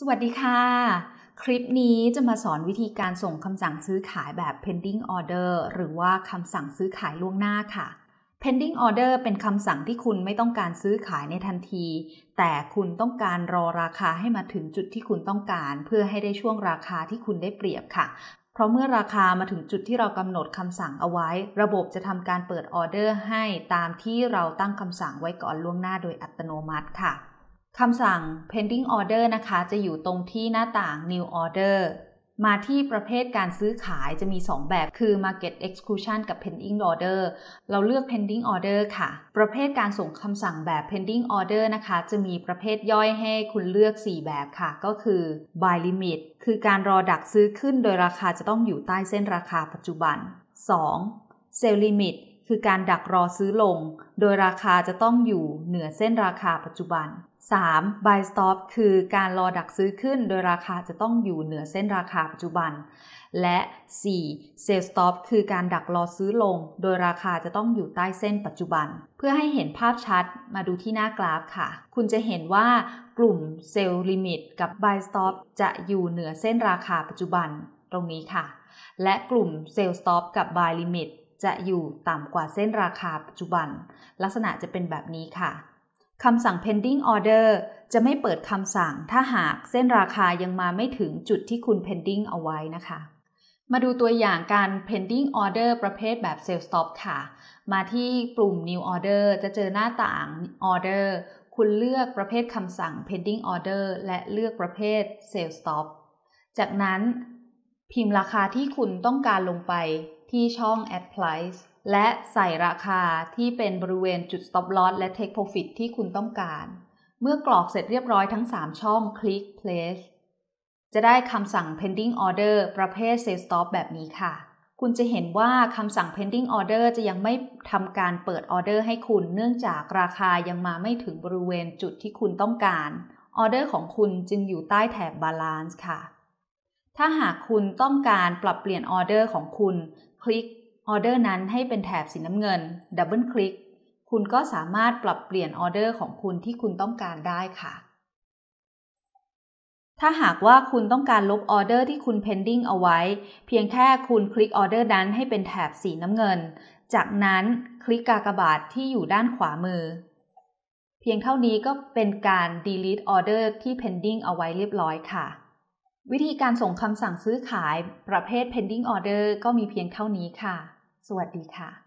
สวัสดีค่ะ คลิปนี้จะมาสอนวิธีการส่งคำสั่งซื้อขายแบบ pending order หรือว่าคำสั่งซื้อขายล่วงหน้าค่ะ pending order เป็นคำสั่งที่คุณไม่ต้องการซื้อขายในทันที แต่คุณต้องการรอราคาให้มาถึงจุดที่คุณต้องการ เพื่อให้ได้ช่วงราคาที่คุณได้เปรียบค่ะ เพราะเมื่อราคามาถึงจุดที่เรากำหนดคำสั่งเอาไว้ ระบบจะทำการเปิดออเดอร์ให้ตามที่เราตั้งคำสั่งไว้ก่อนล่วงหน้าโดยอัตโนมัติค่ะคำสั่ง pending order นะคะ จะอยู่ตรงที่หน้าต่าง new order มาที่ประเภทการซื้อขายจะมี 2 แบบคือ market exclusion กับ pending order เราเลือก pending order ค่ะ ประเภทการส่งคำสั่งแบบ pending order นะคะ จะมีประเภทย่อยให้คุณเลือก 4 แบบค่ะ ก็คือ buy limit คือการรอดักซื้อขึ้นโดยราคาจะต้องอยู่ใต้เส้นราคาปัจจุบัน 2. sell limit คือการดักรอซื้อลง โดยราคาจะต้องอยู่เหนือเส้นราคาปัจจุบัน 3. buy stop คือการรอดักซื้อขึ้น โดยราคาจะต้องอยู่เหนือเส้นราคาปัจจุบัน และ 4. sell stop คือการดักรอซื้อลง โดยราคาจะต้องอยู่ใต้เส้นปัจจุบัน เพื่อให้เห็นภาพชัด มาดูที่หน้ากราฟค่ะ คุณจะเห็นว่ากลุ่ม sell limit กับ buy stop จะอยู่เหนือเส้นราคาปัจจุบัน ตรงนี้ค่ะ และกลุ่ม sell stop กับ buy limit จะอยู่ต่ำกว่าเส้นราคาปัจจุบัน ลักษณะจะเป็นแบบนี้ค่ะคำสั่ง pending order จะไม่เปิดคำสั่ง ถ้าหากเส้นราคายังมาไม่ถึงจุดที่คุณ pending เอาไว้นะคะ มาดูตัวอย่างการ pending order ประเภทแบบ s e l l s t o p ค่ะ มาที่ปุ่ม new order จะเจอหน้าต่าง order คุณเลือกประเภทคำสั่ง pending order และเลือกประเภท s e l l s stop จากนั้นพิมพ์ราคาที่คุณต้องการลงไปที่ช่อง Add Price และใส่ราคาที่เป็นบริเวณจุด Stop Loss และ Take Profit ที่คุณต้องการ เมื่อกรอกเสร็จเรียบร้อยทั้ง 3 ช่องคลิก Place จะได้คำสั่ง pending order ประเภท sell stop แบบนี้ค่ะ คุณจะเห็นว่าคำสั่ง pending order จะยังไม่ทำการเปิดออเดอร์ให้คุณ เนื่องจากราคายังมาไม่ถึงบริเวณจุดที่คุณต้องการออเดอร์ของคุณจึงอยู่ใต้แถบ balance ค่ะ ถ้าหากคุณต้องการปรับเปลี่ยนออเดอร์ของคุณคลิกออเดอร์นั้นให้เป็นแถบสีน้ำเงิน ดับเบิลคลิก คุณก็สามารถปรับเปลี่ยนออเดอร์ของคุณที่คุณต้องการได้ค่ะ ถ้าหากว่าคุณต้องการลบออเดอร์ที่คุณ pending เอาไว้ เพียงแค่คุณคลิกออเดอร์นั้นให้เป็นแถบสีน้ำเงิน จากนั้นคลิกกากบาทที่อยู่ด้านขวามือ เพียงเท่านี้ก็เป็นการ delete ออเดอร์ที่ pending เอาไว้เรียบร้อยค่ะวิธีการส่งคำสั่งซื้อขายประเภท pending order ก็มีเพียงเท่านี้ค่ะ สวัสดีค่ะ